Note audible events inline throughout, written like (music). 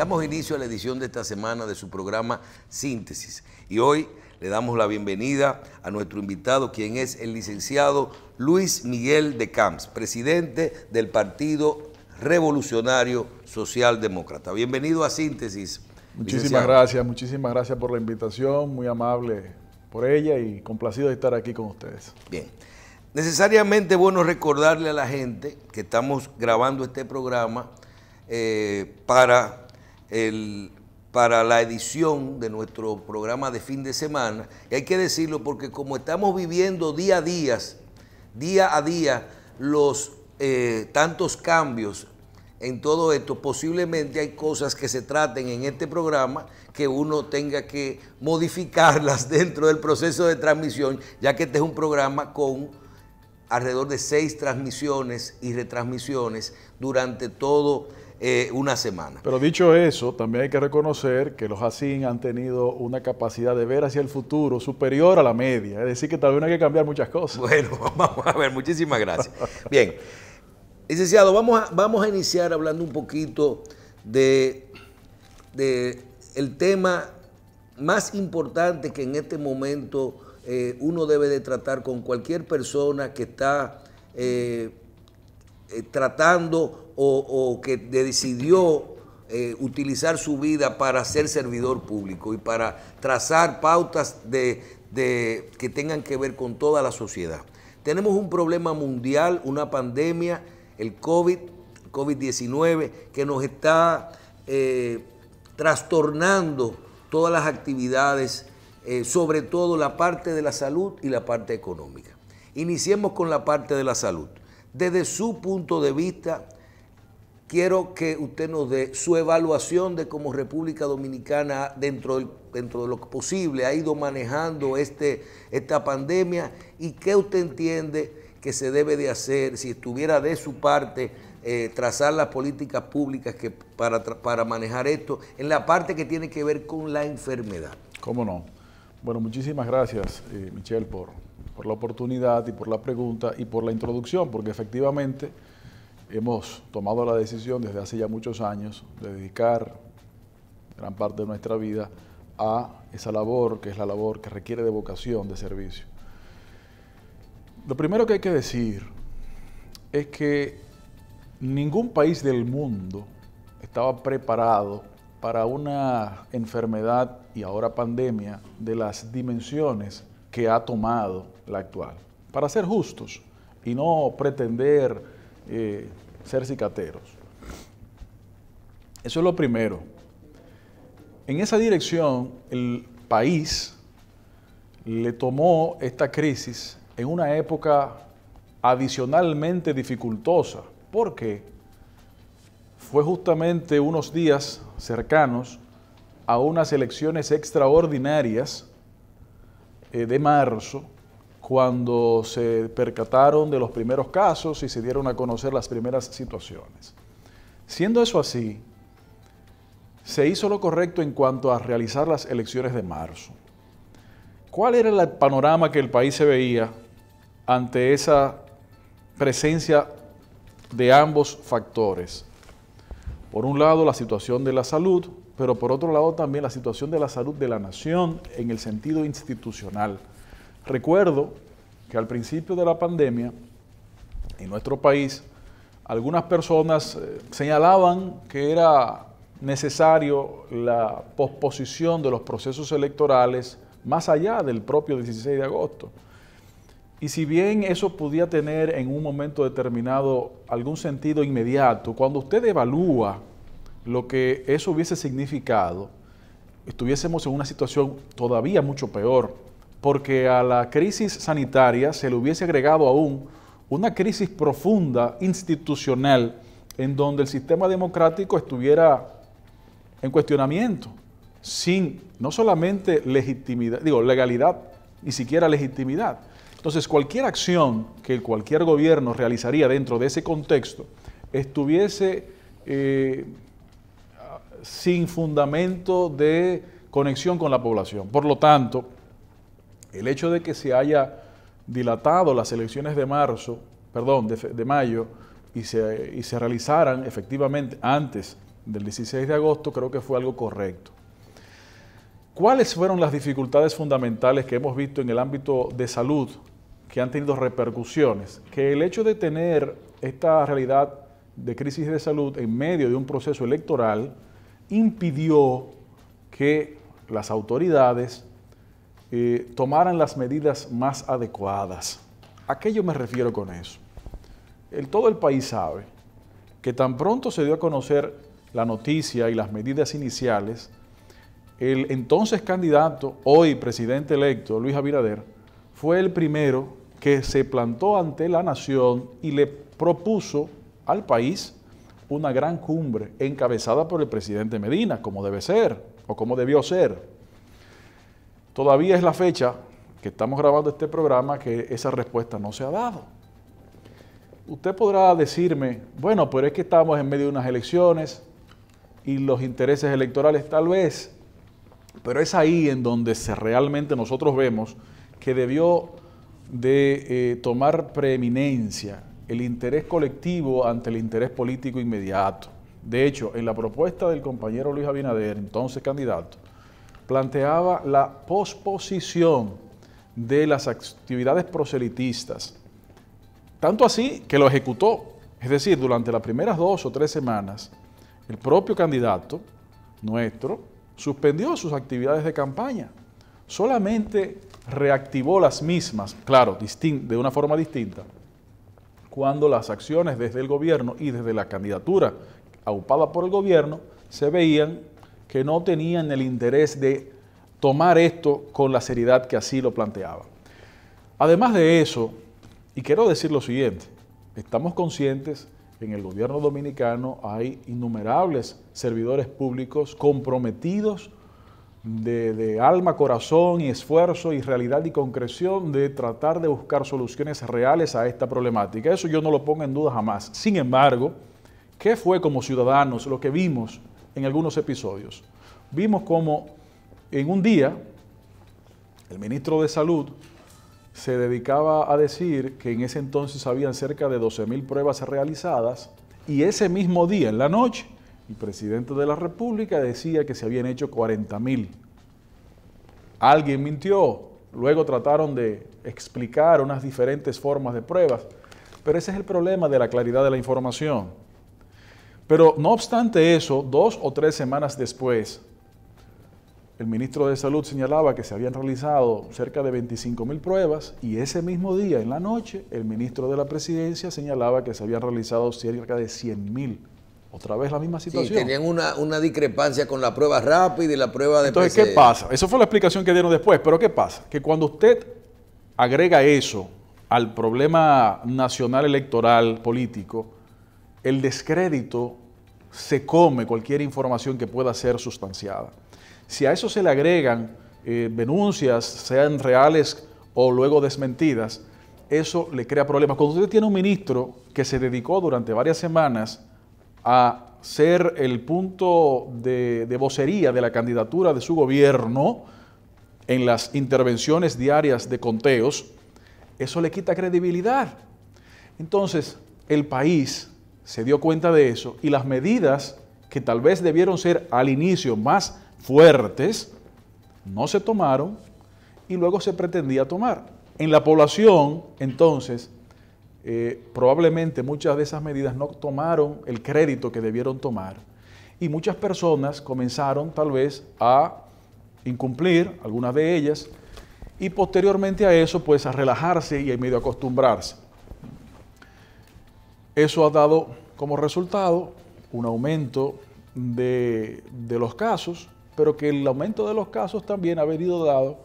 Damos inicio a la edición de esta semana de su programa Síntesis y hoy le damos la bienvenida a nuestro invitado, quien es el licenciado Luis Miguel de Camps, presidente del Partido Revolucionario Socialdemócrata. Bienvenido a Síntesis. Muchísimas gracias, muchísimas gracias por la invitación, muy amable por ella y complacido de estar aquí con ustedes. Bien. Necesariamente bueno recordarle a la gente que estamos grabando este programa eh, para el, para la edición de nuestro programa de fin de semana. Y hay que decirlo porque como estamos viviendo día a día, día a día, los eh, tantos cambios en todo esto, posiblemente hay cosas que se traten en este programa que uno tenga que modificarlas (laughs) dentro del proceso de transmisión, ya que este es un programa con alrededor de seis transmisiones y retransmisiones durante todo eh, una semana. Pero dicho eso, también hay que reconocer que los ASIN han tenido una capacidad de ver hacia el futuro superior a la media. Es decir, que tal no hay que cambiar muchas cosas. Bueno, (laughs) vamos a ver, muchísimas gracias. Bien, licenciado, vamos a, vamos a iniciar hablando un poquito de, de el tema más importante que en este momento eh, uno debe de tratar con cualquier persona que está eh, tratando o, que decidió eh, utilizar su vida para ser servidor público y para trazar pautas de, que tengan que ver con toda la sociedad. Tenemos un problema mundial, una pandemia, el COVID, COVID-19, que nos está eh, trastornando todas las actividades, eh, sobre todo la parte de la salud y la parte económica. Iniciemos con la parte de la salud. Desde su punto de vista, quiero que usted nos dé su evaluación de cómo República Dominicana, dentro, de lo posible, ha ido manejando este, esta pandemia y qué usted entiende que se debe de hacer, si estuviera de su parte, eh, trazar las políticas públicas que, para, para manejar esto, en la parte que tiene que ver con la enfermedad. ¿Cómo no? Bueno, muchísimas gracias, eh, Michelle, por, por la oportunidad y por la pregunta y por la introducción, porque efectivamente hemos tomado la decisión desde hace ya muchos años de dedicar gran parte de nuestra vida a esa labor que es la labor que requiere de vocación, de servicio. Lo primero que hay que decir es que ningún país del mundo estaba preparado para una enfermedad y ahora pandemia de las dimensiones que ha tomado la actual. Para ser justos y no pretender eh, ser cicateros. Eso es lo primero. En esa dirección, el país le tomó esta crisis en una época adicionalmente dificultosa, porque fue justamente unos días cercanos a unas elecciones extraordinarias eh, de marzo, cuando se percataron de los primeros casos y se dieron a conocer las primeras situaciones. Siendo eso así, se hizo lo correcto en cuanto a realizar las elecciones de marzo. ¿Cuál era el panorama que el país se veía ante esa presencia de ambos factores? Por un lado, la situación de la salud, pero por otro lado también la situación de la salud de la nación en el sentido institucional. Recuerdo que al principio de la pandemia, en nuestro país, algunas personas eh, señalaban que era necesario la posposición de los procesos electorales más allá del propio 16 de agosto. Y si bien eso podía tener en un momento determinado algún sentido inmediato, cuando usted evalúa lo que eso hubiese significado, estuviésemos en una situación todavía mucho peor porque a la crisis sanitaria se le hubiese agregado aún una crisis profunda institucional en donde el sistema democrático estuviera en cuestionamiento, sin no solamente legitimidad, digo, legalidad, ni siquiera legitimidad. Entonces, cualquier acción que cualquier gobierno realizaría dentro de ese contexto estuviese eh, sin fundamento de conexión con la población. Por lo tanto, el hecho de que se haya dilatado las elecciones de marzo, perdón, de, mayo, y se, y se realizaran efectivamente antes del 16 de agosto, creo que fue algo correcto. ¿Cuáles fueron las dificultades fundamentales que hemos visto en el ámbito de salud que han tenido repercusiones? Que el hecho de tener esta realidad de crisis de salud en medio de un proceso electoral impidió que las autoridades eh, tomaran las medidas más adecuadas. ¿A qué yo me refiero con eso? El, todo el país sabe que tan pronto se dio a conocer la noticia y las medidas iniciales, el entonces candidato, hoy presidente electo, Luis Abinader, fue el primero que se plantó ante la nación y le propuso al país una gran cumbre encabezada por el presidente Medina, como debe ser o como debió ser. Todavía es la fecha que estamos grabando este programa que esa respuesta no se ha dado. Usted podrá decirme, bueno, pero es que estamos en medio de unas elecciones y los intereses electorales tal vez, pero es ahí en donde realmente nosotros vemos que debió de eh, tomar preeminencia el interés colectivo ante el interés político inmediato. De hecho, en la propuesta del compañero Luis Abinader, entonces candidato, planteaba la posposición de las actividades proselitistas. Tanto así que lo ejecutó. Es decir, durante las primeras dos o tres semanas, el propio candidato nuestro suspendió sus actividades de campaña. Solamente reactivó las mismas, claro, de una forma distinta, cuando las acciones desde el gobierno y desde la candidatura aupada por el gobierno se veían que no tenían el interés de tomar esto con la seriedad que así lo planteaba. Además de eso, y quiero decir lo siguiente, estamos conscientes en el gobierno dominicano hay innumerables servidores públicos comprometidos de, de, alma, corazón y esfuerzo y realidad y concreción de tratar de buscar soluciones reales a esta problemática. Eso yo no lo pongo en duda jamás. Sin embargo, ¿qué fue como ciudadanos lo que vimos en algunos episodios. Vimos cómo en un día el ministro de Salud se dedicaba a decir que en ese entonces habían cerca de 12.000 pruebas realizadas y ese mismo día, en la noche, el presidente de la República decía que se habían hecho 40.000. Alguien mintió, luego trataron de explicar unas diferentes formas de pruebas, pero ese es el problema de la claridad de la información. Pero no obstante eso, dos o tres semanas después, el ministro de Salud señalaba que se habían realizado cerca de 25 mil pruebas y ese mismo día, en la noche, el ministro de la Presidencia señalaba que se habían realizado cerca de 100 mil. Otra vez la misma situación. Sí, tenían una, discrepancia con la prueba rápida y la prueba de Entonces, ¿qué pasa? Eso fue la explicación que dieron después, pero ¿qué pasa? Que cuando usted agrega eso al problema nacional electoral político, el descrédito se come cualquier información que pueda ser sustanciada. Si a eso se le agregan eh, denuncias, sean reales o luego desmentidas, eso le crea problemas. Cuando usted tiene un ministro que se dedicó durante varias semanas a ser el punto de, de vocería de la candidatura de su gobierno en las intervenciones diarias de conteos, eso le quita credibilidad. Entonces, el país se dio cuenta de eso y las medidas que tal vez debieron ser al inicio más fuertes, no se tomaron y luego se pretendía tomar. En la población, entonces, eh, probablemente muchas de esas medidas no tomaron el crédito que debieron tomar y muchas personas comenzaron tal vez a incumplir, algunas de ellas, y posteriormente a eso, pues a relajarse y a medio acostumbrarse. Eso ha dado como resultado, un aumento de, los casos, pero que el aumento de los casos también ha venido dado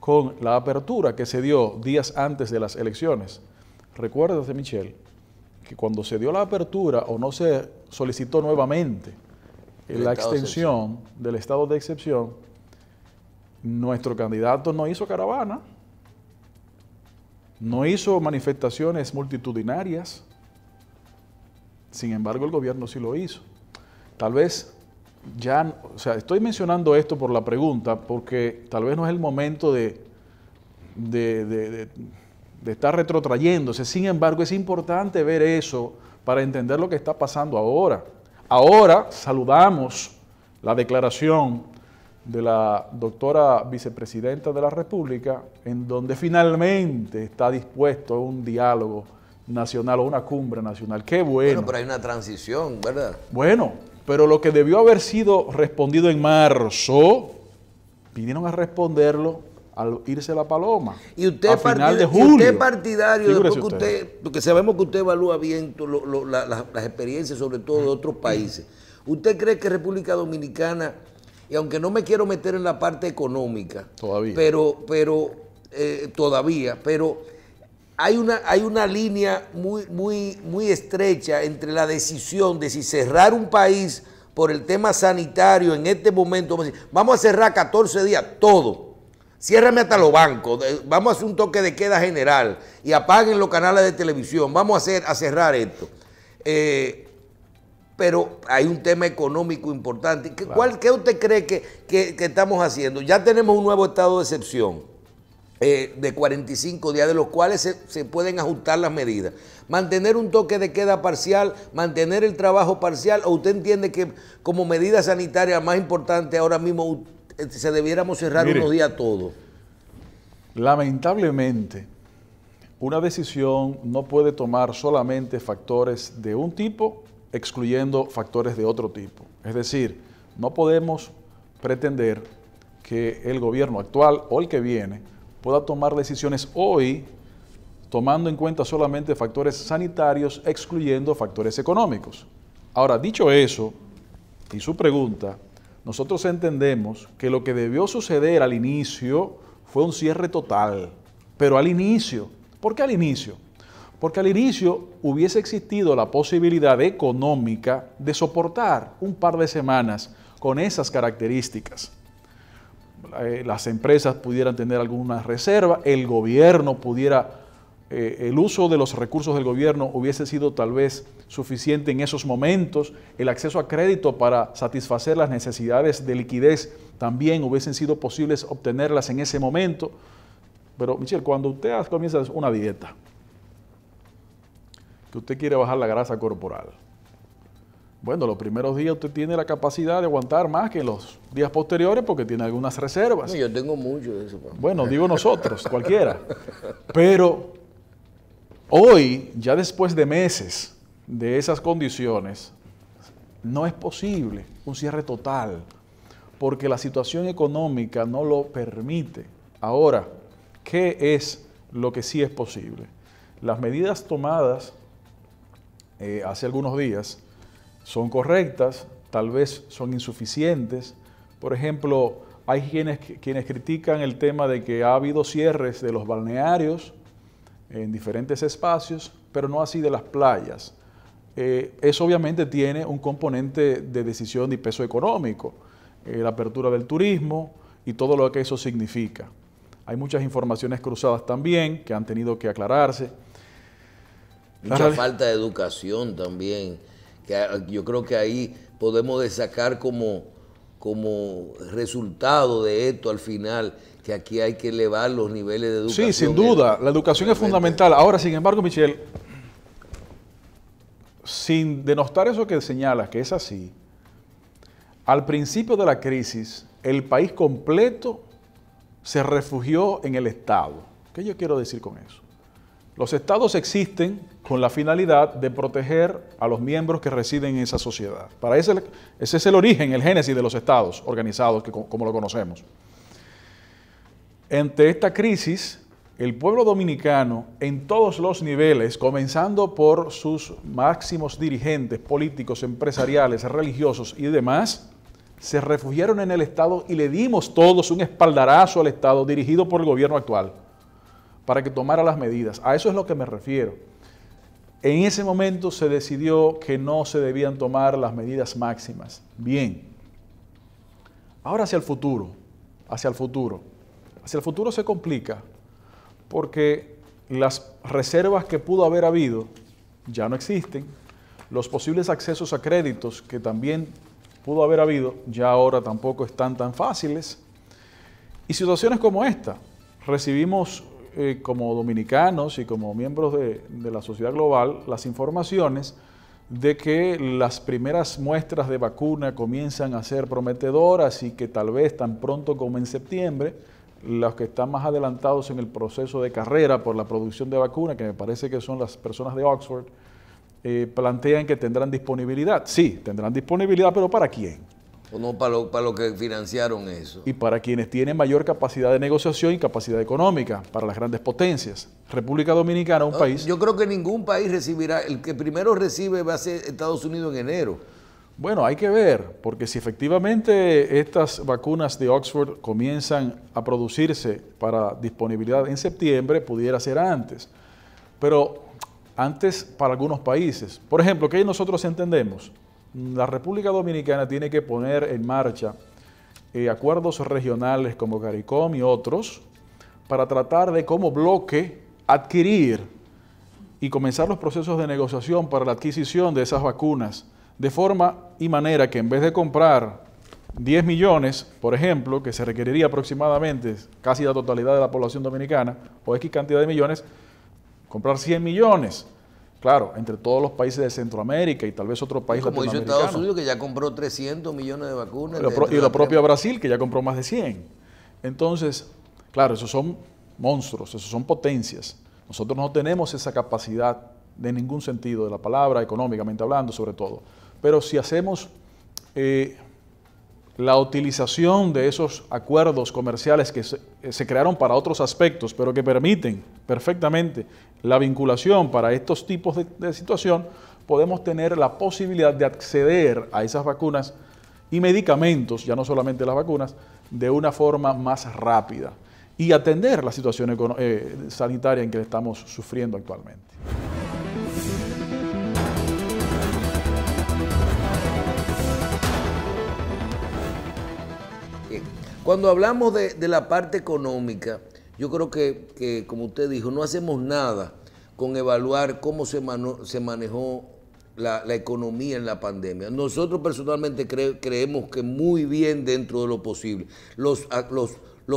con la apertura que se dio días antes de las elecciones. Recuérdate, Michelle, que cuando se dio la apertura o no se solicitó nuevamente la extensión del estado de excepción, nuestro candidato no hizo caravana, no hizo manifestaciones multitudinarias, sin embargo, el gobierno sí lo hizo. Tal vez ya, o sea, estoy mencionando esto por la pregunta, porque tal vez no es el momento de, de, estar retrotrayéndose. Sin embargo, es importante ver eso para entender lo que está pasando ahora. Ahora saludamos la declaración de la doctora vicepresidenta de la República, en donde finalmente está dispuesto a un diálogo nacional o una cumbre nacional. Qué bueno. Bueno, pero hay una transición, ¿verdad? Bueno, pero lo que debió haber sido respondido en marzo, vinieron a responderlo al irse la paloma. Y usted, es final de julio. usted partidario, que usted, porque sabemos que usted evalúa bien las experiencias, sobre todo de otros países. ¿Usted cree que República Dominicana, y aunque no me quiero meter en la parte económica, todavía, pero, pero eh, todavía, pero hay una, hay una línea muy, muy, muy estrecha entre la decisión de si cerrar un país por el tema sanitario en este momento, vamos a, cerrar 14 días todo, ciérrame hasta los bancos, vamos a hacer un toque de queda general y apaguen los canales de televisión, vamos a, hacer, a cerrar esto. Eh, pero hay un tema económico importante. ¿Qué, usted cree que, que estamos haciendo? Ya tenemos un nuevo estado de excepción eh, de 45 días, de los cuales se, pueden ajustar las medidas. Mantener un toque de queda parcial, mantener el trabajo parcial, o usted entiende que como medida sanitaria más importante ahora mismo eh, se debiéramos cerrar unos días todo. Lamentablemente, una decisión no puede tomar solamente factores de un tipo, excluyendo factores de otro tipo. Es decir, no podemos pretender que el gobierno actual o el que viene pueda tomar decisiones hoy tomando en cuenta solamente factores sanitarios, excluyendo factores económicos. Ahora, dicho eso, y su pregunta, nosotros entendemos que lo que debió suceder al inicio fue un cierre total, pero al inicio. ¿Por qué al inicio? Porque al inicio hubiese existido la posibilidad económica de soportar un par de semanas con esas características. Eh, las empresas pudieran tener alguna reserva, el gobierno pudiera, eh, el uso de los recursos del gobierno hubiese sido tal vez suficiente en esos momentos, el acceso a crédito para satisfacer las necesidades de liquidez también hubiesen sido posibles obtenerlas en ese momento. Pero Michel, cuando usted comienza una dieta, que usted quiere bajar la grasa corporal, bueno, los primeros días usted tiene la capacidad de aguantar más que los días posteriores porque tiene algunas reservas. yo tengo mucho de eso. Bueno, digo nosotros, cualquiera. Pero hoy, ya después de meses de esas condiciones, no es posible un cierre total porque la situación económica no lo permite. Ahora, ¿qué es lo que sí es posible? Las medidas tomadas eh, hace algunos días, son correctas, tal vez son insuficientes. Por ejemplo, hay quienes, quienes critican el tema de que ha habido cierres de los balnearios en diferentes espacios, pero no así de las playas. Eh, eso obviamente tiene un componente de decisión y peso económico, eh, la apertura del turismo y todo lo que eso significa. Hay muchas informaciones cruzadas también que han tenido que aclararse. Mucha falta de educación también Ah, yo creo que ahí podemos destacar como, como resultado de esto al final, que aquí hay que elevar los niveles de educación. Sí, sin duda, la educación es fundamental. Ahora, sin embargo, Michelle, sin denostar eso que señala que es así, al principio de la crisis, el país completo se refugió en el Estado. ¿Qué yo quiero decir con eso? Los estados existen con la finalidad de proteger a los miembros que residen en esa sociedad. Para ese, ese es el origen, el génesis de los estados organizados que, como lo conocemos. Entre esta crisis, el pueblo dominicano en todos los niveles, comenzando por sus máximos dirigentes políticos, empresariales, religiosos y demás, se refugiaron en el Estado y le dimos todos un espaldarazo al Estado dirigido por el gobierno actual para que tomara las medidas. A eso es lo que me refiero. En ese momento se decidió que no se debían tomar las medidas máximas. Bien. Ahora hacia el futuro, hacia el futuro. Hacia el futuro se complica porque las reservas que pudo haber habido ya no existen. Los posibles accesos a créditos que también pudo haber habido ya ahora tampoco están tan fáciles. Y situaciones como esta. Recibimos eh, como dominicanos y como miembros de, la sociedad global las informaciones de que las primeras muestras de vacuna comienzan a ser prometedoras y que tal vez tan pronto como en septiembre, los que están más adelantados en el proceso de carrera por la producción de vacuna, que me parece que son las personas de Oxford, eh, plantean que tendrán disponibilidad. Sí, tendrán disponibilidad, pero ¿para quién? O no para lo, para lo que financiaron eso. Y para quienes tienen mayor capacidad de negociación y capacidad económica, para las grandes potencias. República Dominicana, un país. Yo creo que ningún país recibirá, el que primero recibe va a ser Estados Unidos en enero. Bueno, hay que ver, porque si efectivamente estas vacunas de Oxford comienzan a producirse para disponibilidad en septiembre, pudiera ser antes. Pero antes para algunos países. Por ejemplo, ¿qué nosotros entendemos? la República Dominicana tiene que poner en marcha eh, acuerdos regionales como CARICOM y otros para tratar de como bloque adquirir y comenzar los procesos de negociación para la adquisición de esas vacunas, de forma y manera que en vez de comprar 10 millones, por ejemplo, que se requeriría aproximadamente casi la totalidad de la población dominicana, o X cantidad de millones, comprar 100 millones Claro, entre todos los países de Centroamérica y tal vez otros países Como dice Estados Unidos, que ya compró 300 millones de vacunas. y la propia Brasil, que ya compró más de 100. Entonces, claro, esos son monstruos, esos son potencias. Nosotros no tenemos esa capacidad de ningún sentido de la palabra, económicamente hablando, sobre todo. Pero si hacemos eh, la utilización de esos acuerdos comerciales que eh, se, crearon para otros aspectos, pero que permiten perfectamente la vinculación para estos tipos de, situación, podemos tener la posibilidad de acceder a esas vacunas y medicamentos, ya no solamente las vacunas, de una forma más rápida y atender la situación eh, sanitaria en que estamos sufriendo actualmente. Cuando hablamos de, la parte económica, yo creo que, como usted dijo, no hacemos nada con evaluar cómo se, manejó la, economía en la pandemia. Nosotros personalmente creemos que muy bien dentro de lo posible. Los,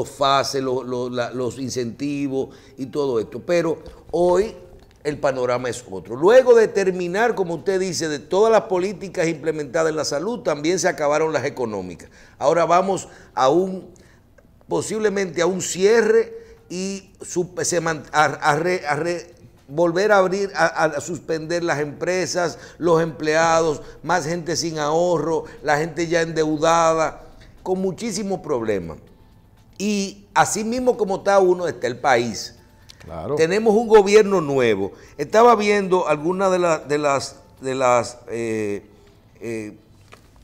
fases, los, los incentivos y todo esto. Pero hoy el panorama es otro. Luego de terminar, como usted dice, de todas las políticas implementadas en la salud, también se acabaron las económicas. Ahora vamos a un, posiblemente a un cierre y a, volver a abrir, a, a, suspender las empresas, los empleados, más gente sin ahorro, la gente ya endeudada, con muchísimos problemas. Y así mismo como está uno, está el país. Tenemos un gobierno nuevo. Estaba viendo algunas de, las, eh, eh,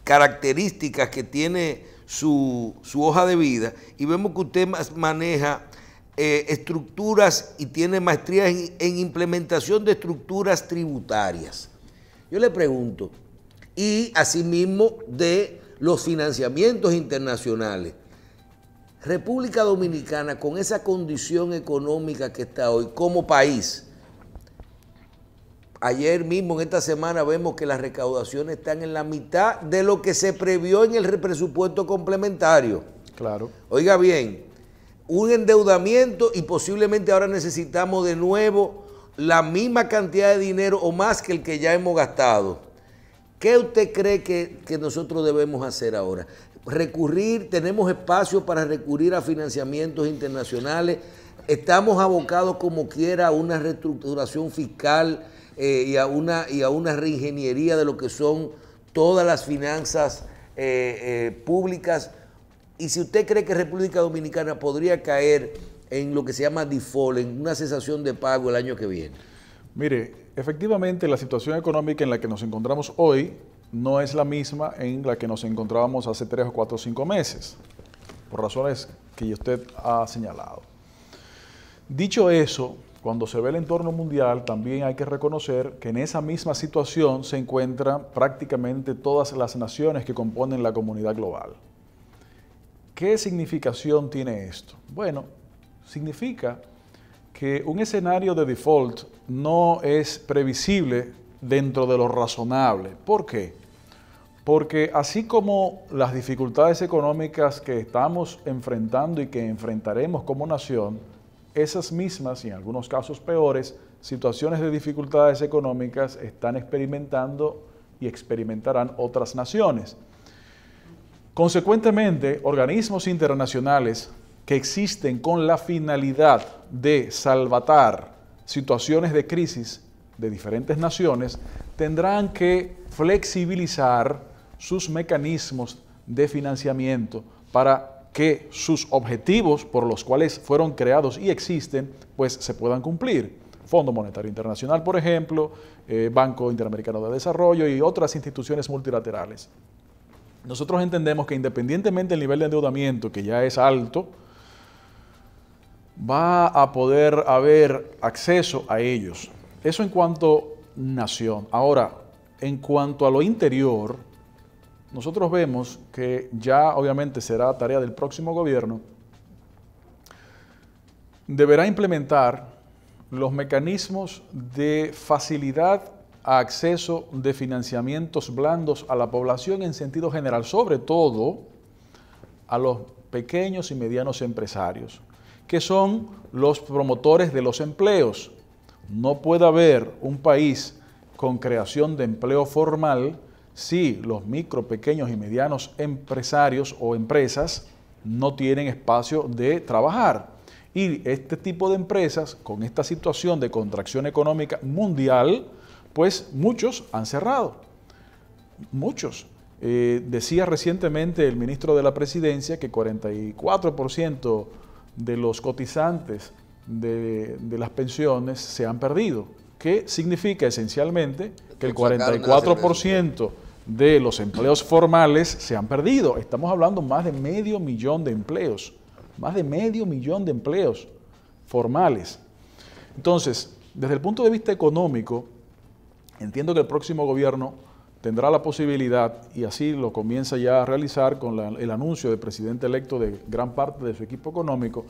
características que tiene su, hoja de vida y vemos que usted maneja eh, estructuras y tiene maestría en implementación de estructuras tributarias. Yo le pregunto, y asimismo de los financiamientos internacionales. República Dominicana, con esa condición económica que está hoy como país, ayer mismo, en esta semana, vemos que las recaudaciones están en la mitad de lo que se previó en el presupuesto complementario. Claro. Oiga bien, un endeudamiento y posiblemente ahora necesitamos de nuevo la misma cantidad de dinero o más que el que ya hemos gastado. ¿Qué usted cree que, que nosotros debemos hacer ahora? recurrir, tenemos espacio para recurrir a financiamientos internacionales, estamos abocados como quiera a una reestructuración fiscal eh, y, a una, y a una reingeniería de lo que son todas las finanzas eh, eh, públicas. Y si usted cree que República Dominicana podría caer en lo que se llama default, en una cesación de pago el año que viene. Mire, efectivamente la situación económica en la que nos encontramos hoy no es la misma en la que nos encontrábamos hace tres o cuatro o cinco meses, por razones que usted ha señalado. Dicho eso, cuando se ve el entorno mundial, también hay que reconocer que en esa misma situación se encuentran prácticamente todas las naciones que componen la comunidad global. ¿Qué significación tiene esto? Bueno, significa que un escenario de default no es previsible dentro de lo razonable. ¿Por qué? Porque así como las dificultades económicas que estamos enfrentando y que enfrentaremos como nación, esas mismas y en algunos casos peores situaciones de dificultades económicas están experimentando y experimentarán otras naciones. Consecuentemente, organismos internacionales que existen con la finalidad de salvatar situaciones de crisis de diferentes naciones tendrán que flexibilizar sus mecanismos de financiamiento para que sus objetivos por los cuales fueron creados y existen, pues se puedan cumplir. Fondo Monetario Internacional, por ejemplo, eh, Banco Interamericano de Desarrollo y otras instituciones multilaterales. Nosotros entendemos que independientemente del nivel de endeudamiento, que ya es alto, va a poder haber acceso a ellos. Eso en cuanto nación. Ahora, en cuanto a lo interior, nosotros vemos que ya obviamente será tarea del próximo gobierno, deberá implementar los mecanismos de facilidad a acceso de financiamientos blandos a la población en sentido general, sobre todo a los pequeños y medianos empresarios, que son los promotores de los empleos no puede haber un país con creación de empleo formal si los micro, pequeños y medianos empresarios o empresas no tienen espacio de trabajar. Y este tipo de empresas, con esta situación de contracción económica mundial, pues muchos han cerrado. Muchos. Eh, decía recientemente el ministro de la Presidencia que 44% de los cotizantes de, las pensiones se han perdido, que significa esencialmente que el 44% de los empleos formales se han perdido. Estamos hablando más de medio millón de empleos, más de medio millón de empleos formales. Entonces, desde el punto de vista económico, entiendo que el próximo gobierno tendrá la posibilidad, y así lo comienza ya a realizar con el anuncio del presidente electo de gran parte de su equipo económico,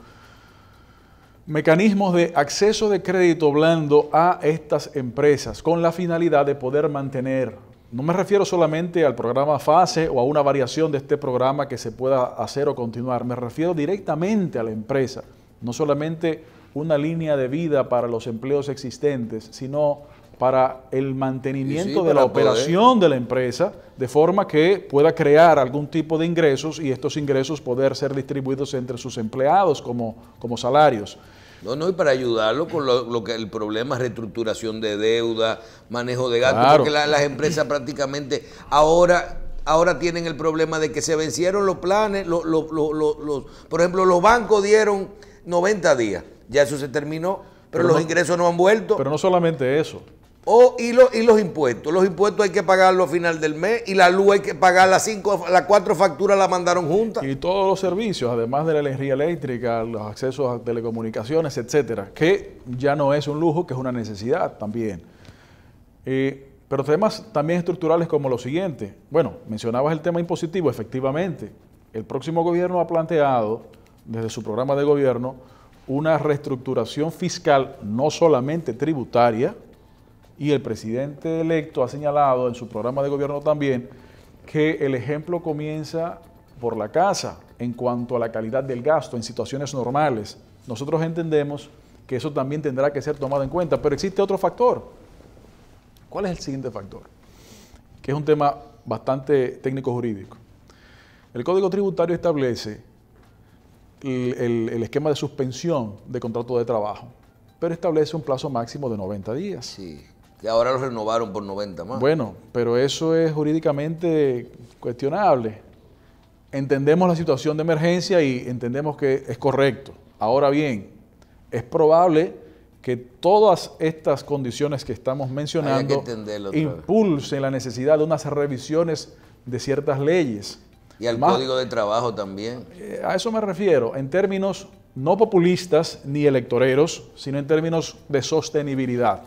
mecanismos de acceso de crédito blando a estas empresas con la finalidad de poder mantener, no me refiero solamente al programa FASE o a una variación de este programa que se pueda hacer o continuar, me refiero directamente a la empresa, no solamente una línea de vida para los empleos existentes, sino para el mantenimiento de la operación de la empresa, de forma que pueda crear algún tipo de ingresos y estos ingresos poder ser distribuidos entre sus empleados como, como salarios. No, no, y para ayudarlo con lo, que el problema, reestructuración de deuda, manejo de gastos, porque las empresas prácticamente ahora ahora tienen el problema de que se vencieron los planes, por ejemplo, los bancos dieron 90 días, ya eso se terminó, pero, los ingresos no han vuelto. Pero no solamente eso, y, los impuestos. Los impuestos hay que pagarlos a final del mes y la luz hay que pagar las cinco, las cuatro facturas la mandaron juntas. Y todos los servicios, además de la energía eléctrica, los accesos a telecomunicaciones, etcétera, que ya no es un lujo, que es una necesidad también. Eh, pero temas también estructurales como lo siguiente. Bueno, mencionabas el tema impositivo, efectivamente. El próximo gobierno ha planteado, desde su programa de gobierno, una reestructuración fiscal no solamente tributaria, y el presidente electo ha señalado en su programa de gobierno también que el ejemplo comienza por la casa en cuanto a la calidad del gasto en situaciones normales. Nosotros entendemos que eso también tendrá que ser tomado en cuenta, pero existe otro factor. ¿Cuál es el siguiente factor? Que es un tema bastante técnico jurídico. El Código Tributario establece el, esquema de suspensión de contrato de trabajo, pero establece un plazo máximo de 90 días. Sí que ahora lo renovaron por 90 más. Bueno, pero eso es jurídicamente cuestionable. Entendemos la situación de emergencia y entendemos que es correcto. Ahora bien, es probable que todas estas condiciones que estamos mencionando impulsen la necesidad de unas revisiones de ciertas leyes. Y al código de trabajo también. Eh, a eso me refiero, en términos no populistas ni electoreros, sino en términos de sostenibilidad.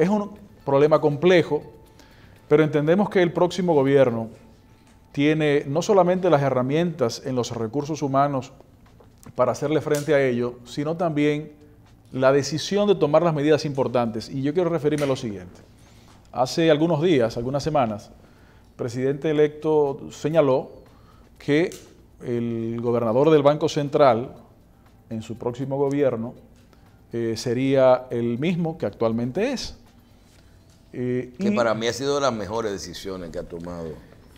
Es un problema complejo, pero entendemos que el próximo gobierno tiene no solamente las herramientas en los recursos humanos para hacerle frente a ello, sino también la decisión de tomar las medidas importantes. Y yo quiero referirme a lo siguiente. Hace algunos días, algunas semanas, el presidente electo señaló que el gobernador del Banco Central, en su próximo gobierno, eh, sería el mismo que actualmente es. Eh, que para mí ha sido de las mejores decisiones que ha tomado.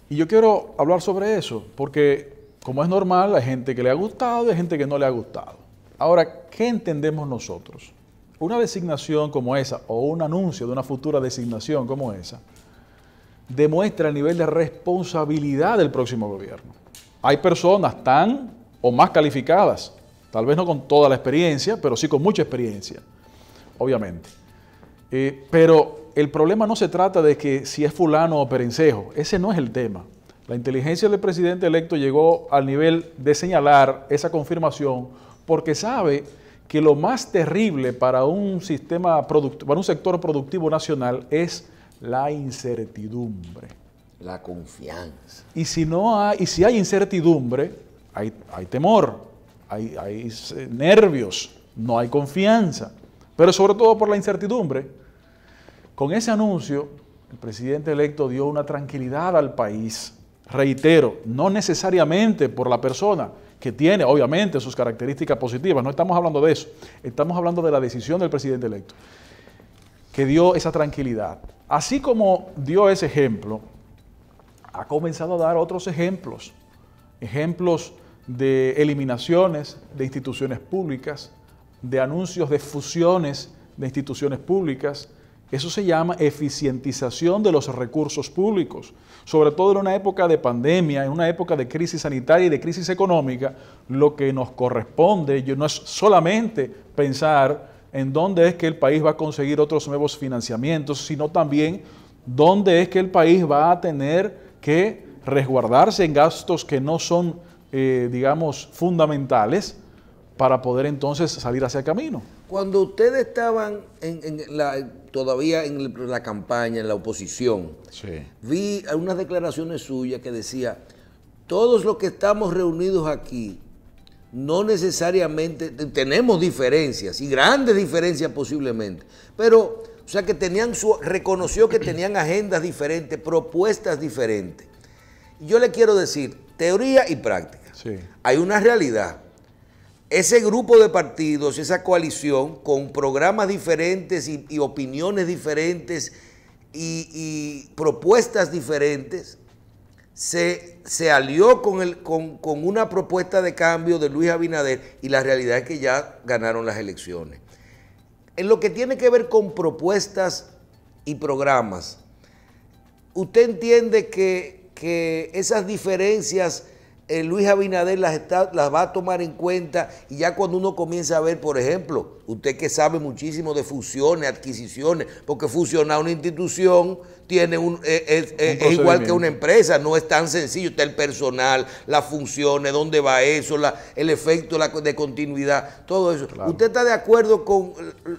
Y yo quiero hablar sobre eso, porque como es normal, hay gente que le ha gustado y hay gente que no le ha gustado. Ahora, ¿qué entendemos nosotros? Una designación como esa, o un anuncio de una futura designación como esa, demuestra el nivel de responsabilidad del próximo gobierno. Hay personas tan o más calificadas, tal vez no con toda la experiencia, pero sí con mucha experiencia, obviamente. Eh, pero el problema no se trata de que si es fulano o perencejo, ese no es el tema. La inteligencia del presidente electo llegó al nivel de señalar esa confirmación porque sabe que lo más terrible para un sistema para un sector productivo nacional es la incertidumbre. La confianza. Y si no hay, si hay incertidumbre, hay, temor, hay eh, nervios, no hay confianza. Pero sobre todo por la incertidumbre. Con ese anuncio, el presidente electo dio una tranquilidad al país. Reitero, no necesariamente por la persona que tiene, obviamente, sus características positivas, no estamos hablando de eso, estamos hablando de la decisión del presidente electo, que dio esa tranquilidad. Así como dio ese ejemplo, ha comenzado a dar otros ejemplos, ejemplos de eliminaciones de instituciones públicas, de anuncios de fusiones de instituciones públicas, eso se llama eficientización de los recursos públicos. Sobre todo en una época de pandemia, en una época de crisis sanitaria y de crisis económica, lo que nos corresponde no es solamente pensar en dónde es que el país va a conseguir otros nuevos financiamientos, sino también dónde es que el país va a tener que resguardarse en gastos que no son, eh, digamos, fundamentales para poder entonces salir hacia el camino. Cuando ustedes estaban todavía en la campaña, en la oposición, vi unas declaraciones suyas que decía, todos los que estamos reunidos aquí, no necesariamente, tenemos diferencias y grandes diferencias posiblemente, pero, o sea, que tenían su, reconoció que tenían agendas diferentes, propuestas diferentes. Yo le quiero decir, teoría y práctica. Hay una realidad ese grupo de partidos, esa coalición, con programas diferentes y, opiniones diferentes y, propuestas diferentes, se, alió con, con, una propuesta de cambio de Luis Abinader y la realidad es que ya ganaron las elecciones. En lo que tiene que ver con propuestas y programas, ¿usted entiende que, que esas diferencias eh, Luis Abinader las, va a tomar en cuenta y ya cuando uno comienza a ver, por ejemplo, usted que sabe muchísimo de fusiones, adquisiciones, porque fusionar una institución tiene un, eh, eh, es, igual que una empresa, no es tan sencillo, está el personal, las funciones, dónde va eso, el efecto de continuidad, todo eso. ¿Usted está de acuerdo con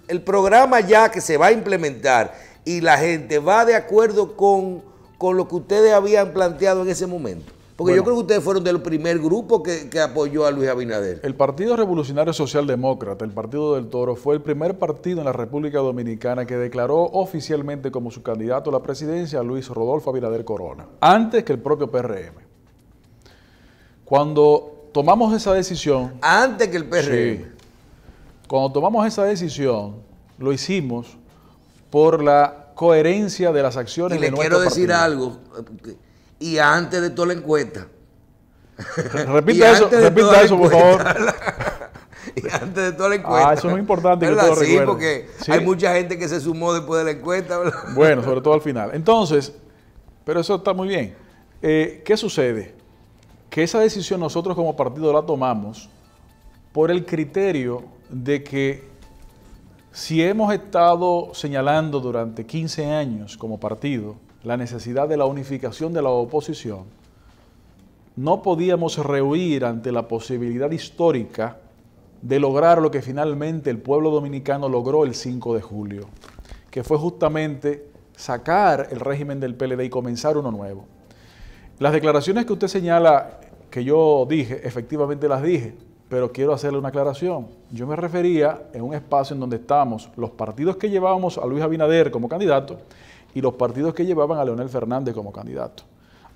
el programa ya que se va a implementar y la gente va de acuerdo con, con lo que ustedes habían planteado en ese momento? Porque yo creo que ustedes fueron del primer grupo que, apoyó a Luis Abinader. El Partido Revolucionario Socialdemócrata, el Partido del Toro, fue el primer partido en la República Dominicana que declaró oficialmente como su candidato a la presidencia a Luis Rodolfo Abinader Corona, antes que el propio PRM. Cuando tomamos esa decisión... Antes que el PRM. Sí, cuando tomamos esa decisión, lo hicimos por la coherencia de las acciones de nuestro partido. le quiero decir algo eh, y antes de toda la encuesta. (laughs) Repita eso, repita eso, por favor. (laughs) y antes de toda la ah, encuesta. Ah, eso es muy importante que todo Sí, porque hay mucha gente que se sumó después de la encuesta. Bueno, sobre (laughs) todo al final. Entonces, pero eso está muy bien. Eh, ¿Qué sucede? Que esa decisión nosotros como partido la tomamos por el criterio de que si hemos estado señalando durante 15 años como partido, la necesidad de la unificación de la oposición, no podíamos rehuir ante la posibilidad histórica de lograr lo que finalmente el pueblo dominicano logró el 5 de julio, que fue justamente sacar el régimen del PLD y comenzar uno nuevo. Las declaraciones que usted señala, que yo dije, efectivamente las dije, pero quiero hacerle una aclaración. Yo me refería en un espacio en donde estábamos los partidos que llevábamos a Luis Abinader como candidato y los partidos que llevaban a Leonel Fernández como candidato.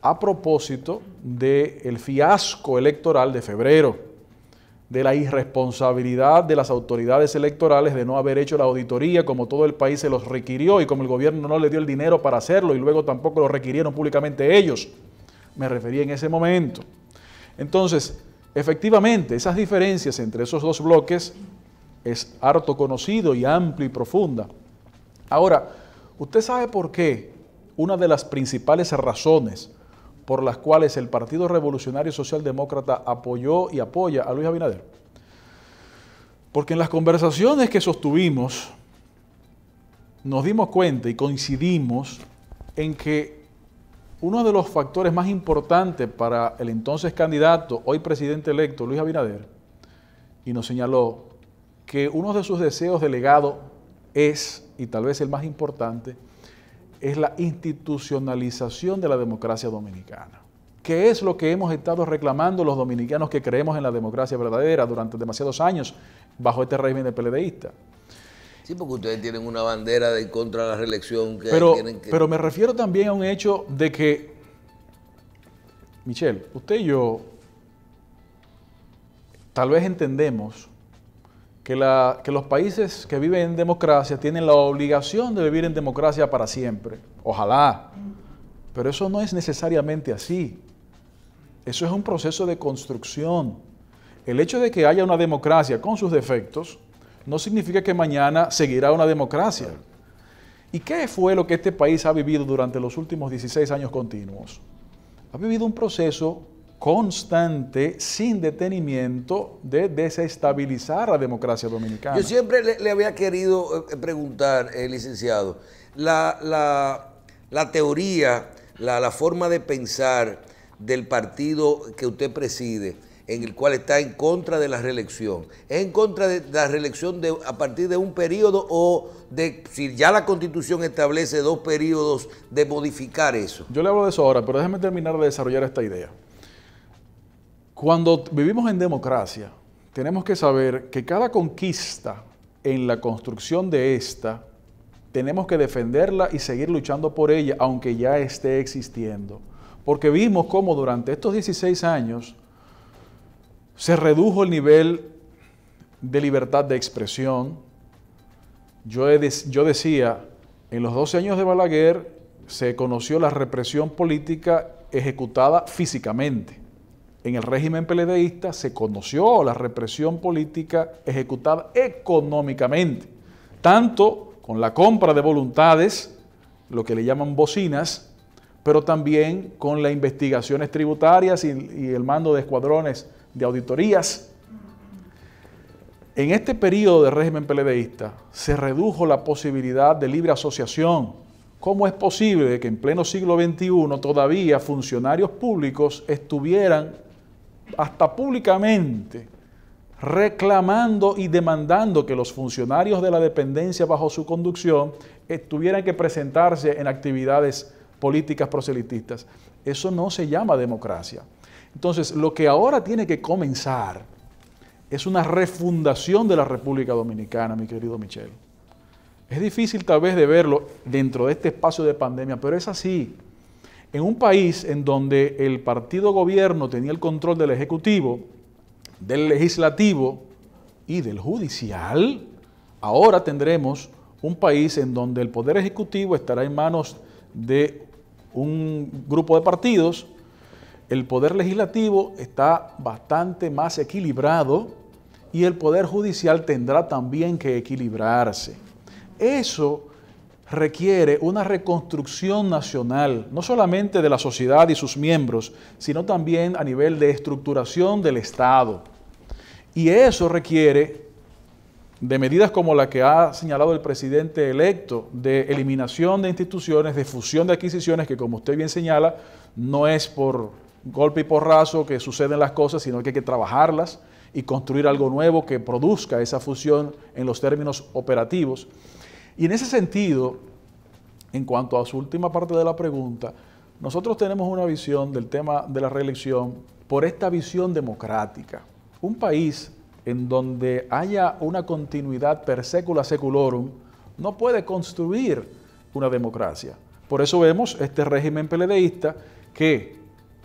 A propósito del fiasco electoral de febrero, de la irresponsabilidad de las autoridades electorales de no haber hecho la auditoría como todo el país se los requirió y como el gobierno no le dio el dinero para hacerlo y luego tampoco lo requirieron públicamente ellos. Me refería en ese momento. Entonces, efectivamente, esas diferencias entre esos dos bloques es harto conocido y amplio y profunda. Ahora, ¿Usted sabe por qué? Una de las principales razones por las cuales el Partido Revolucionario Socialdemócrata apoyó y apoya a Luis Abinader. Porque en las conversaciones que sostuvimos, nos dimos cuenta y coincidimos en que uno de los factores más importantes para el entonces candidato, hoy presidente electo, Luis Abinader, y nos señaló que uno de sus deseos de legado es y tal vez el más importante, es la institucionalización de la democracia dominicana, ¿Qué es lo que hemos estado reclamando los dominicanos que creemos en la democracia verdadera durante demasiados años bajo este régimen de peledeísta. Sí, porque ustedes tienen una bandera de contra la reelección que tienen que... Pero me refiero también a un hecho de que, Michelle, usted y yo tal vez entendemos que, los países que viven en democracia tienen la obligación de vivir en democracia para siempre. Ojalá. Pero eso no es necesariamente así. Eso es un proceso de construcción. El hecho de que haya una democracia con sus defectos no significa que mañana seguirá una democracia. ¿Y qué fue lo que este país ha vivido durante los últimos 16 años continuos? Ha vivido un proceso constante, sin detenimiento, de desestabilizar la democracia dominicana. Yo siempre le, había querido eh, eh, preguntar, eh, licenciado, la, la, teoría, la, forma de pensar del partido que usted preside, en el cual está en contra de la reelección, ¿es en contra de la reelección de, a partir de un periodo o de si ya la constitución establece dos periodos de modificar eso? Yo le hablo de eso ahora, pero déjeme terminar de desarrollar esta idea. Cuando vivimos en democracia, tenemos que saber que cada conquista en la construcción de esta, tenemos que defenderla y seguir luchando por ella, aunque ya esté existiendo. Porque vimos cómo durante estos 16 años se redujo el nivel de libertad de expresión. Yo, decía, en los 12 años de Balaguer se conoció la represión política ejecutada físicamente en el régimen peledeísta se conoció la represión política ejecutada económicamente, tanto con la compra de voluntades, lo que le llaman bocinas, pero también con las investigaciones tributarias y, el mando de escuadrones de auditorías. En este periodo de régimen peledeísta se redujo la posibilidad de libre asociación, ¿Cómo es posible que en pleno siglo XXI todavía funcionarios públicos estuvieran hasta públicamente reclamando y demandando que los funcionarios de la dependencia bajo su conducción tuvieran que presentarse en actividades políticas proselitistas. Eso no se llama democracia. Entonces, lo que ahora tiene que comenzar es una refundación de la República Dominicana, mi querido Michel. Es difícil tal vez de verlo dentro de este espacio de pandemia, pero es así. En un país en donde el partido gobierno tenía el control del Ejecutivo, del Legislativo y del Judicial, ahora tendremos un país en donde el Poder Ejecutivo estará en manos de un grupo de partidos, el Poder Legislativo está bastante más equilibrado y el Poder Judicial tendrá también que equilibrarse. Eso requiere una reconstrucción nacional, no solamente de la sociedad y sus miembros, sino también a nivel de estructuración del Estado. Y eso requiere de medidas como la que ha señalado el presidente electo, de eliminación de instituciones, de fusión de adquisiciones, que como usted bien señala, no es por golpe y porrazo que suceden las cosas, sino que hay que trabajarlas y construir algo nuevo que produzca esa fusión en los términos operativos. Y en ese sentido, en cuanto a su última parte de la pregunta, nosotros tenemos una visión del tema de la reelección por esta visión democrática. Un país en donde haya una continuidad per secula seculorum no puede construir una democracia. Por eso vemos este régimen peledeísta que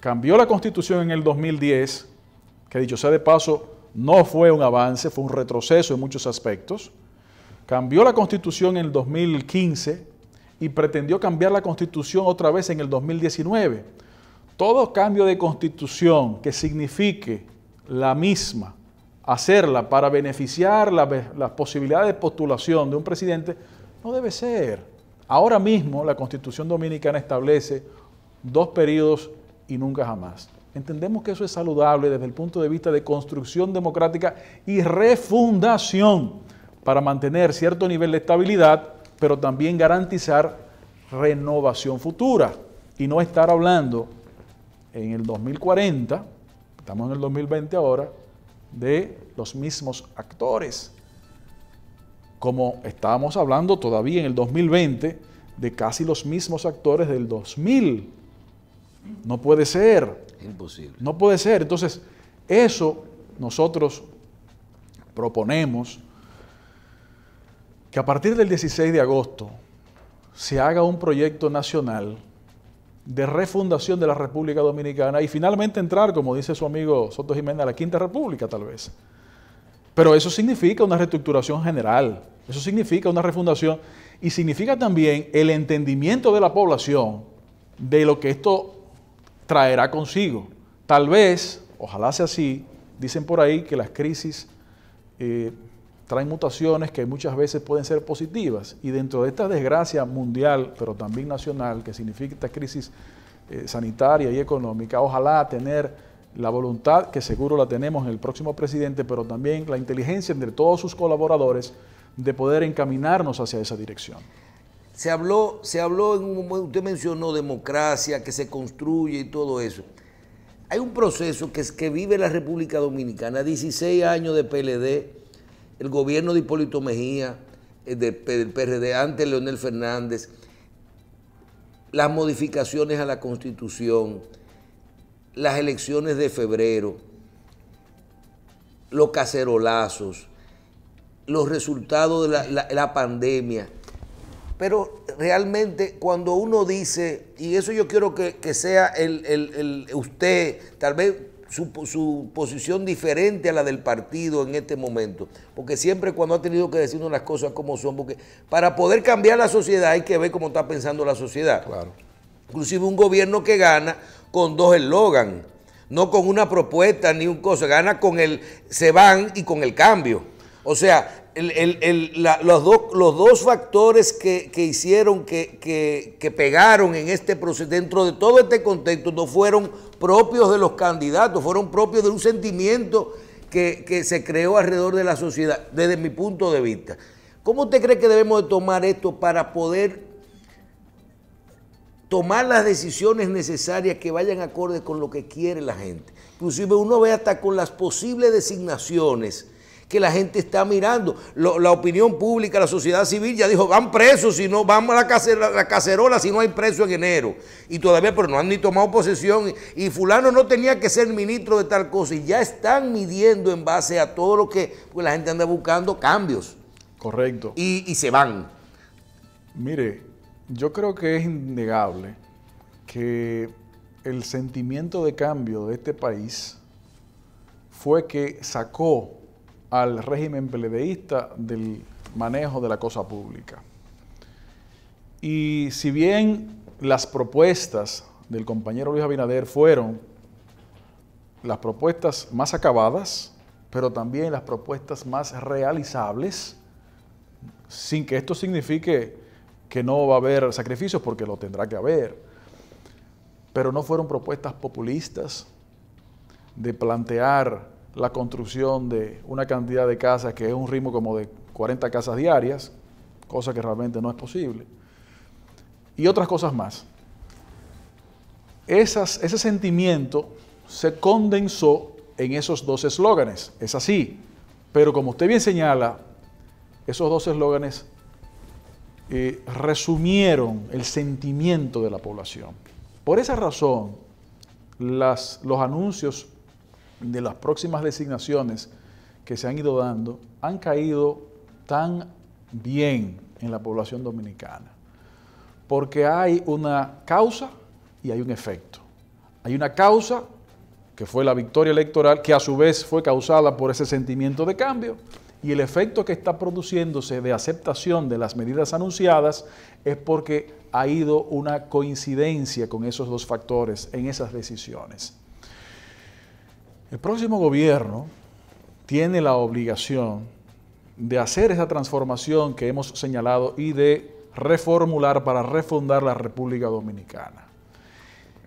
cambió la constitución en el 2010, que dicho sea de paso, no fue un avance, fue un retroceso en muchos aspectos, cambió la constitución en el 2015 y pretendió cambiar la constitución otra vez en el 2019. Todo cambio de constitución que signifique la misma, hacerla para beneficiar las posibilidades de postulación de un presidente, no debe ser. Ahora mismo la constitución dominicana establece dos periodos y nunca jamás. Entendemos que eso es saludable desde el punto de vista de construcción democrática y refundación para mantener cierto nivel de estabilidad, pero también garantizar renovación futura y no estar hablando en el 2040, estamos en el 2020 ahora, de los mismos actores. Como estábamos hablando todavía en el 2020 de casi los mismos actores del 2000. No puede ser. Imposible. No puede ser. Entonces, eso nosotros proponemos que a partir del 16 de agosto se haga un proyecto nacional de refundación de la República Dominicana y finalmente entrar, como dice su amigo Soto Jiménez, a la Quinta República tal vez. Pero eso significa una reestructuración general, eso significa una refundación y significa también el entendimiento de la población de lo que esto traerá consigo. Tal vez, ojalá sea así, dicen por ahí que las crisis eh, traen mutaciones que muchas veces pueden ser positivas. Y dentro de esta desgracia mundial, pero también nacional, que significa esta crisis eh, sanitaria y económica, ojalá tener la voluntad, que seguro la tenemos en el próximo presidente, pero también la inteligencia entre todos sus colaboradores de poder encaminarnos hacia esa dirección. Se habló, se habló en un, usted mencionó democracia, que se construye y todo eso. Hay un proceso que, es, que vive la República Dominicana, 16 años de PLD, el gobierno de Hipólito Mejía, eh, del, PRD, antes Leonel Fernández, las modificaciones a la constitución, las elecciones de febrero, los cacerolazos, los resultados de la, pandemia. Pero realmente cuando uno dice, y eso yo quiero que, sea el, usted, tal vez su, posición diferente a la del partido en este momento. Porque siempre cuando ha tenido que decirnos las cosas como son, porque para poder cambiar la sociedad hay que ver cómo está pensando la sociedad. Claro. Inclusive un gobierno que gana con dos eslogans, no con una propuesta ni un cosa, gana con el se van y con el cambio. O sea, los, los, dos factores que, hicieron, que, que pegaron en este proceso, dentro de todo este contexto, no fueron propios de los candidatos, fueron propios de un sentimiento que, se creó alrededor de la sociedad, desde mi punto de vista. ¿Cómo usted cree que debemos de tomar esto para poder tomar las decisiones necesarias que vayan acorde con lo que quiere la gente? Inclusive uno ve hasta con las posibles designaciones que la gente está mirando. la opinión pública, la sociedad civil ya dijo, van presos, si no, vamos a la, cacerola, si no hay preso en enero. Y todavía, pero no han ni tomado posesión. Y, fulano no tenía que ser ministro de tal cosa. Y ya están midiendo en base a todo lo que pues, la gente anda buscando cambios. Correcto. Y, y se van. Mire, yo creo que es innegable que el sentimiento de cambio de este país fue que sacó al régimen plebeísta del manejo de la cosa pública. Y si bien las propuestas del compañero Luis Abinader fueron las propuestas más acabadas, pero también las propuestas más realizables, sin que esto signifique que no va a haber sacrificios, porque lo tendrá que haber. Pero no fueron propuestas populistas de plantear la construcción de una cantidad de casas que es un ritmo como de 40 casas diarias, cosa que realmente no es posible, y otras cosas más. Esas, ese sentimiento se condensó en esos dos eslóganes, es así, pero como usted bien señala, esos dos eslóganes eh, resumieron el sentimiento de la población. Por esa razón, las, los anuncios de las próximas designaciones que se han ido dando han caído tan bien en la población dominicana. Porque hay una causa y hay un efecto. Hay una causa que fue la victoria electoral, que a su vez fue causada por ese sentimiento de cambio, y el efecto que está produciéndose de aceptación de las medidas anunciadas es porque ha ido una coincidencia con esos dos factores en esas decisiones. El próximo gobierno tiene la obligación de hacer esa transformación que hemos señalado y de reformular para refundar la República Dominicana.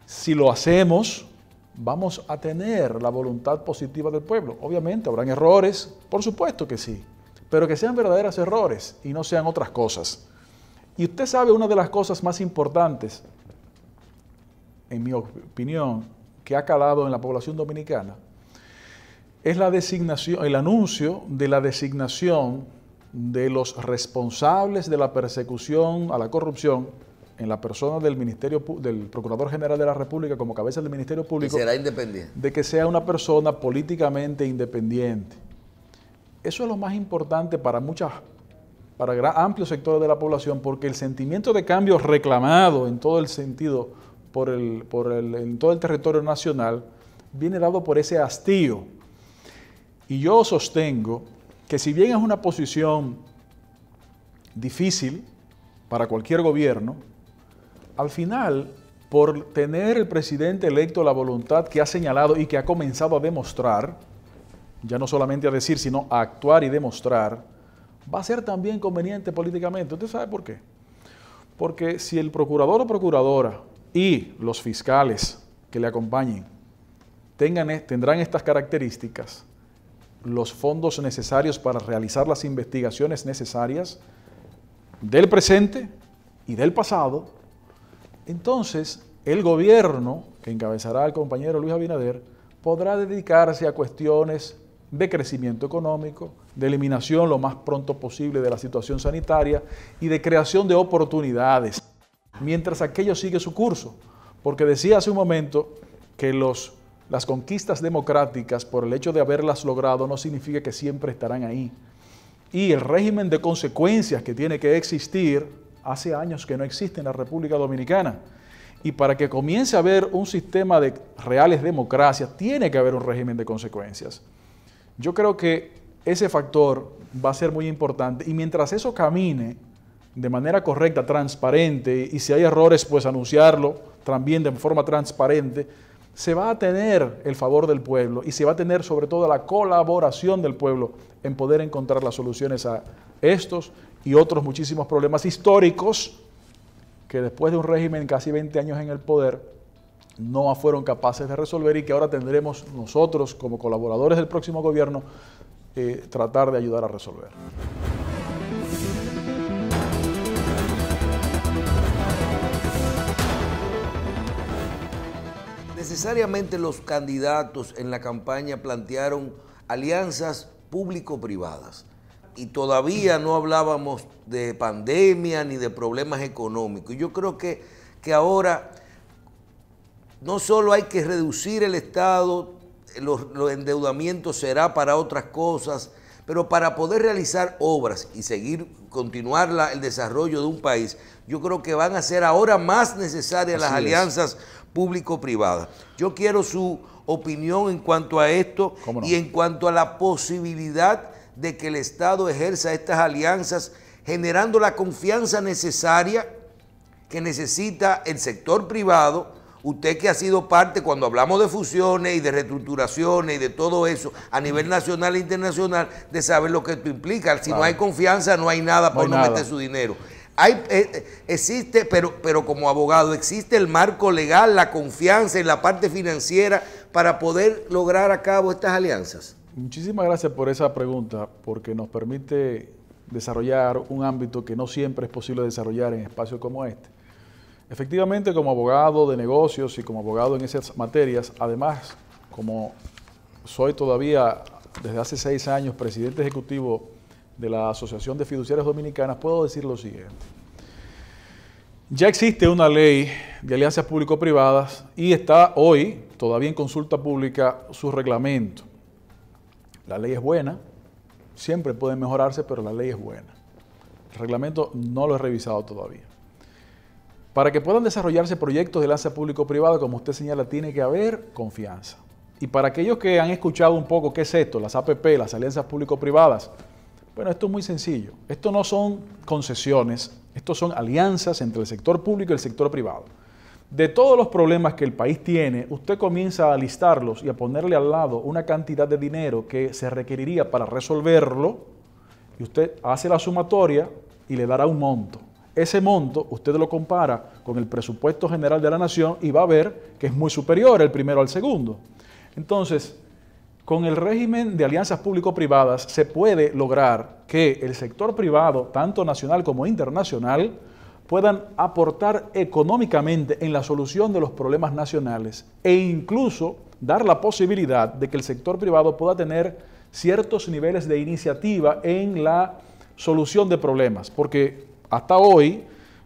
Si lo hacemos, vamos a tener la voluntad positiva del pueblo. Obviamente habrán errores, por supuesto que sí, pero que sean verdaderos errores y no sean otras cosas. Y usted sabe una de las cosas más importantes, en mi opinión, que ha calado en la población dominicana, es la designación, el anuncio de la designación de los responsables de la persecución a la corrupción en la persona del ministerio del procurador general de la República como cabeza del ministerio público. De que sea una persona políticamente independiente. Eso es lo más importante para muchas, para amplios sectores de la población, porque el sentimiento de cambio reclamado en todo el sentido por el, por en todo el territorio nacional viene dado por ese hastío y yo sostengo que si bien es una posición difícil para cualquier gobierno, al final, por tener el presidente electo la voluntad que ha señalado y que ha comenzado a demostrar, ya no solamente a decir, sino a actuar y demostrar, va a ser también conveniente políticamente. ¿Usted sabe por qué? Porque si el procurador o procuradora y los fiscales que le acompañen tengan, e, tendrán estas características, los fondos necesarios para realizar las investigaciones necesarias del presente y del pasado, entonces el gobierno que encabezará el compañero Luis Abinader podrá dedicarse a cuestiones de crecimiento económico, de eliminación lo más pronto posible de la situación sanitaria y de creación de oportunidades, mientras aquello sigue su curso. Porque decía hace un momento que los las conquistas democráticas, por el hecho de haberlas logrado, no significa que siempre estarán ahí. Y el régimen de consecuencias que tiene que existir hace años que no existe en la República Dominicana. Y para que comience a haber un sistema de reales democracias, tiene que haber un régimen de consecuencias. Yo creo que ese factor va a ser muy importante. Y mientras eso camine de manera correcta, transparente, y si hay errores, pues anunciarlo también de forma transparente, se va a tener el favor del pueblo y se va a tener sobre todo la colaboración del pueblo en poder encontrar las soluciones a estos y otros muchísimos problemas históricos que después de un régimen casi 20 años en el poder no fueron capaces de resolver y que ahora tendremos nosotros como colaboradores del próximo gobierno eh, tratar de ayudar a resolver. necesariamente los candidatos en la campaña plantearon alianzas público-privadas y todavía no hablábamos de pandemia ni de problemas económicos. Yo creo que, que ahora no solo hay que reducir el Estado, los, endeudamientos será para otras cosas, pero para poder realizar obras y seguir, continuar el desarrollo de un país, yo creo que van a ser ahora más necesarias las alianzas público-privada. Yo quiero su opinión en cuanto a esto y en cuanto a la posibilidad de que el Estado ejerza estas alianzas generando la confianza necesaria que necesita el sector privado. Usted que ha sido parte cuando hablamos de fusiones y de reestructuraciones y de todo eso a nivel nacional e internacional, de saber lo que esto implica. Si no hay confianza, no hay nada no para meter su dinero. Hay, eh, eh, existe, pero, pero como abogado, existe el marco legal, la confianza en la parte financiera para poder lograr a cabo estas alianzas. Muchísimas gracias por esa pregunta, porque nos permite desarrollar un ámbito que no siempre es posible desarrollar en espacios como este. Efectivamente, como abogado de negocios y como abogado en esas materias, además, como soy todavía desde hace seis años presidente ejecutivo de la Asociación de Fiduciarias Dominicanas, puedo decir lo siguiente. Ya existe una ley de alianzas público-privadas y está hoy todavía en consulta pública su reglamento. La ley es buena, siempre puede mejorarse, pero la ley es buena. El reglamento no lo he revisado todavía. Para que puedan desarrollarse proyectos de alianza público-privada, como usted señala, tiene que haber confianza. Y para aquellos que han escuchado un poco qué es esto, las APP, las alianzas público-privadas, bueno, esto es muy sencillo. Esto no son concesiones, estos son alianzas entre el sector público y el sector privado. De todos los problemas que el país tiene, usted comienza a listarlos y a ponerle al lado una cantidad de dinero que se requeriría para resolverlo y usted hace la sumatoria y le dará un monto. Ese monto usted lo compara con el presupuesto general de la nación y va a ver que es muy superior el primero al segundo. Entonces, con el régimen de alianzas público-privadas se puede lograr que el sector privado, tanto nacional como internacional, puedan aportar económicamente en la solución de los problemas nacionales e incluso dar la posibilidad de que el sector privado pueda tener ciertos niveles de iniciativa en la solución de problemas, porque hasta hoy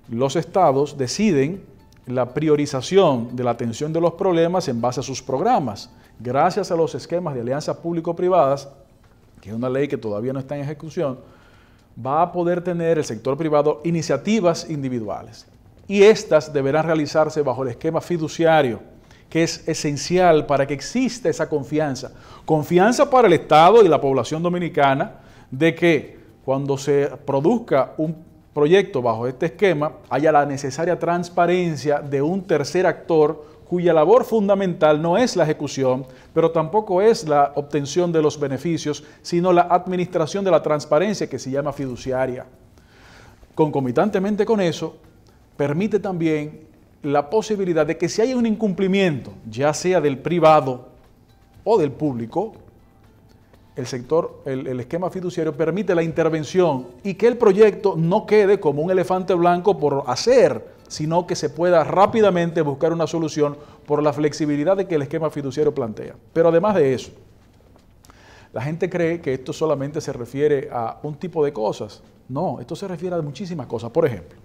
los estados deciden la priorización de la atención de los problemas en base a sus programas. Gracias a los esquemas de alianzas público-privadas, que es una ley que todavía no está en ejecución, va a poder tener el sector privado iniciativas individuales. Y estas deberán realizarse bajo el esquema fiduciario, que es esencial para que exista esa confianza. Confianza para el Estado y la población dominicana de que cuando se produzca un proyecto bajo este esquema haya la necesaria transparencia de un tercer actor cuya labor fundamental no es la ejecución, pero tampoco es la obtención de los beneficios, sino la administración de la transparencia que se llama fiduciaria. Concomitantemente con eso, permite también la posibilidad de que si hay un incumplimiento, ya sea del privado o del público, el sector, el, esquema fiduciario permite la intervención y que el proyecto no quede como un elefante blanco por hacer, sino que se pueda rápidamente buscar una solución por la flexibilidad de que el esquema fiduciario plantea. Pero además de eso, la gente cree que esto solamente se refiere a un tipo de cosas. No, esto se refiere a muchísimas cosas. Por ejemplo,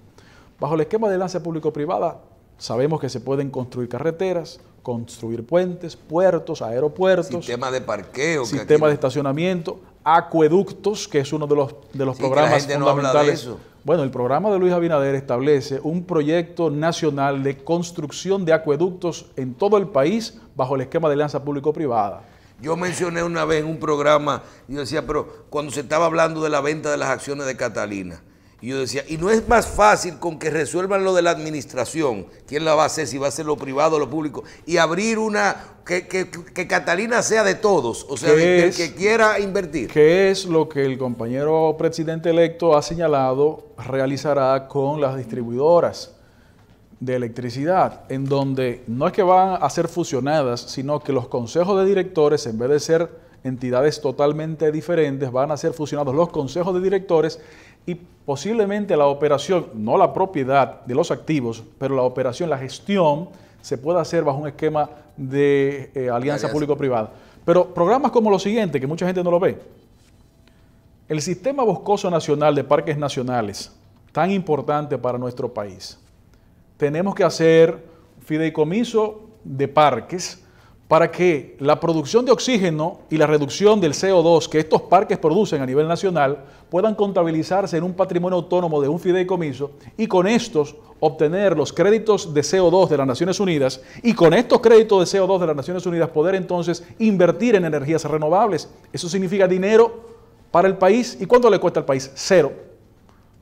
bajo el esquema de lanza público-privada Sabemos que se pueden construir carreteras, construir puentes, puertos, aeropuertos. Sistema de parqueo. Sistema de estacionamiento, acueductos, que es uno de los, de los programas fundamentales. No habla eso. Bueno, el programa de Luis Abinader establece un proyecto nacional de construcción de acueductos en todo el país bajo el esquema de alianza público-privada. Yo mencioné una vez en un programa, yo decía, pero cuando se estaba hablando de la venta de las acciones de Catalina, y yo decía, y no es más fácil con que resuelvan lo de la administración, quién la va a hacer, si va a ser lo privado o lo público, y abrir una, que, Catalina sea de todos, o sea, del que quiera invertir. ¿Qué es lo que el compañero presidente electo ha señalado realizará con las distribuidoras de electricidad, en donde no es que van a ser fusionadas, sino que los consejos de directores, en vez de ser entidades totalmente diferentes, van a ser fusionados los consejos de directores y posiblemente la operación, no la propiedad de los activos, pero la operación, la gestión, se pueda hacer bajo un esquema de eh, alianza, alianza. público-privada. Pero programas como lo siguiente, que mucha gente no lo ve, el Sistema Boscoso Nacional de Parques Nacionales, tan importante para nuestro país, tenemos que hacer fideicomiso de parques, para que la producción de oxígeno y la reducción del CO2 que estos parques producen a nivel nacional puedan contabilizarse en un patrimonio autónomo de un fideicomiso y con estos obtener los créditos de CO2 de las Naciones Unidas y con estos créditos de CO2 de las Naciones Unidas poder entonces invertir en energías renovables. Eso significa dinero para el país. ¿Y cuánto le cuesta al país? Cero,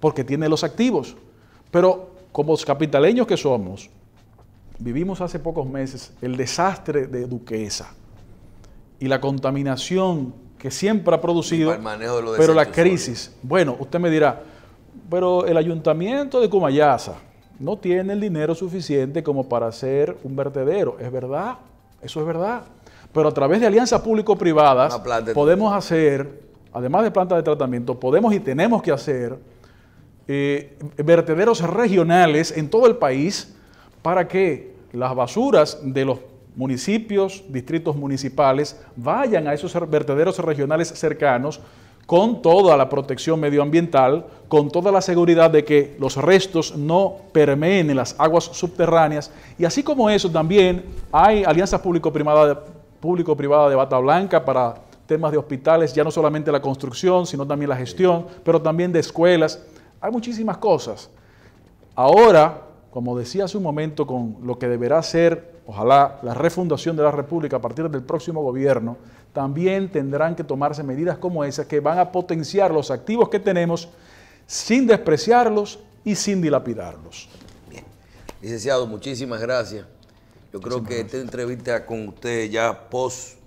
porque tiene los activos. Pero como capitaleños que somos, Vivimos hace pocos meses el desastre de Duquesa y la contaminación que siempre ha producido, pero la crisis. Bueno, usted me dirá, pero el ayuntamiento de Cumayaza no tiene el dinero suficiente como para hacer un vertedero. Es verdad, eso es verdad. Pero a través de alianzas público-privadas podemos hacer, además de plantas de tratamiento, podemos y tenemos que hacer eh, vertederos regionales en todo el país para que las basuras de los municipios, distritos municipales, vayan a esos vertederos regionales cercanos con toda la protección medioambiental, con toda la seguridad de que los restos no permeen en las aguas subterráneas. Y así como eso, también hay alianzas público-privadas público -privada de bata blanca para temas de hospitales, ya no solamente la construcción, sino también la gestión, pero también de escuelas. Hay muchísimas cosas. Ahora como decía hace un momento, con lo que deberá ser, ojalá, la refundación de la República a partir del próximo gobierno, también tendrán que tomarse medidas como esas que van a potenciar los activos que tenemos sin despreciarlos y sin dilapidarlos. Bien. Licenciado, muchísimas gracias. Yo creo que esta entrevista con usted ya post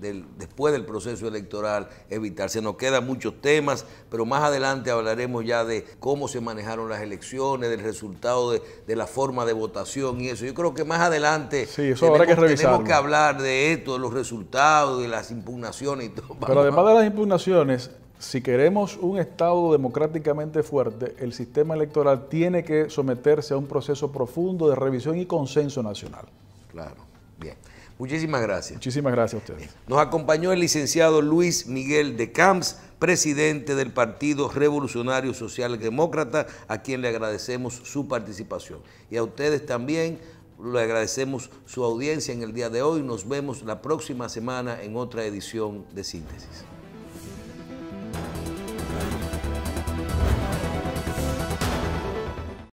del, después del proceso electoral evitarse. nos quedan muchos temas, pero más adelante hablaremos ya de cómo se manejaron las elecciones, del resultado de, la forma de votación y eso. Yo creo que más adelante sí, que tenemos que hablar de esto, de los resultados, de las impugnaciones y todo. Pero además de las impugnaciones, si queremos un Estado democráticamente fuerte, el sistema electoral tiene que someterse a un proceso profundo de revisión y consenso nacional. Claro. Muchísimas gracias. Muchísimas gracias a ustedes. Nos acompañó el licenciado Luis Miguel de Camps, presidente del Partido Revolucionario Social Demócrata, a quien le agradecemos su participación. Y a ustedes también le agradecemos su audiencia en el día de hoy. Nos vemos la próxima semana en otra edición de Síntesis.